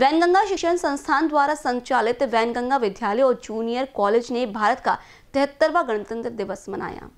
वैनगंगा शिक्षण संस्थान द्वारा संचालित वैनगंगा विद्यालय और जूनियर कॉलेज ने भारत का तिहत्तरवा गणतंत्र दिवस मनाया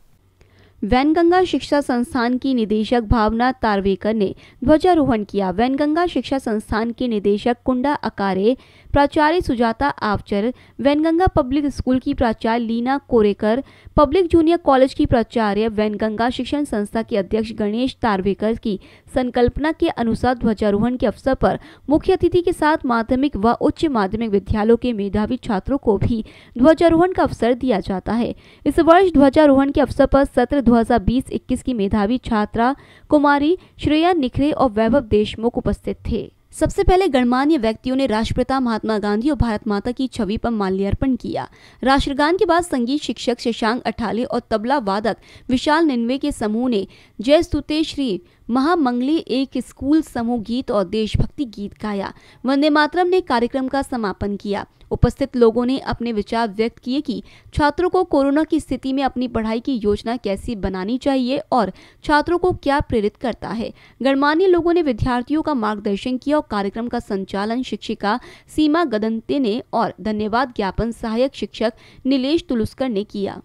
वैनगंगा शिक्षा संस्थान की निदेशक भावना तारवेकर ने ध्वजारोहण किया वैनगंगा शिक्षा संस्थान के निदेशक कुंडा अकारे प्राचार्य सुजाता आवचर वैनगंगा पब्लिक स्कूल की प्राचार्य Leena Korekar public junior college की प्राचार्य वैनगंगा शिक्षण संस्था के अध्यक्ष गणेश तारवेकर की संकल्पना के अनुसार ध्वजारोहण के अवसर पर मुख्य अतिथि के साथ माध्यमिक व उच्च माध्यमिक विद्यालयों के मेधावी छात्रों को भी ध्वजारोहण का अवसर दिया जाता है इस वर्ष ध्वजारोहण के अवसर पर सत्र 2020-21 की मेधावी छात्रा कुमारी श्रेया निखरे और वैभव देशमुख उपस्थित थे सबसे पहले गणमान्य व्यक्तियों ने राष्ट्रपिता महात्मा गांधी और भारत माता की छवि पर माल्यार्पण किया राष्ट्रगान के बाद संगीत शिक्षक शशांक अठाले और तबला वादक विशाल निन्वे के समूह ने जय स्तुते श्री महामंगली एक स्कूल समूह गीत और देशभक्ति गीत गाया वंदे मातरम ने कार्यक्रम का समापन किया उपस्थित लोगों ने अपने विचार व्यक्त किए कि छात्रों को कोरोना की स्थिति में अपनी पढ़ाई की योजना कैसी बनानी चाहिए और छात्रों को क्या प्रेरित करता है गणमान्य लोगों ने विद्यार्थियों का मार्गदर्शन किया और कार्यक्रम का संचालन शिक्षिका सीमा गदंते ने और धन्यवाद ज्ञापन सहायक शिक्षक नीलेष तुलुस्कर ने किया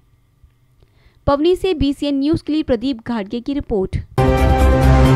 पवनी से बीसीएन न्यूज के लिए प्रदीप घाटगे की रिपोर्ट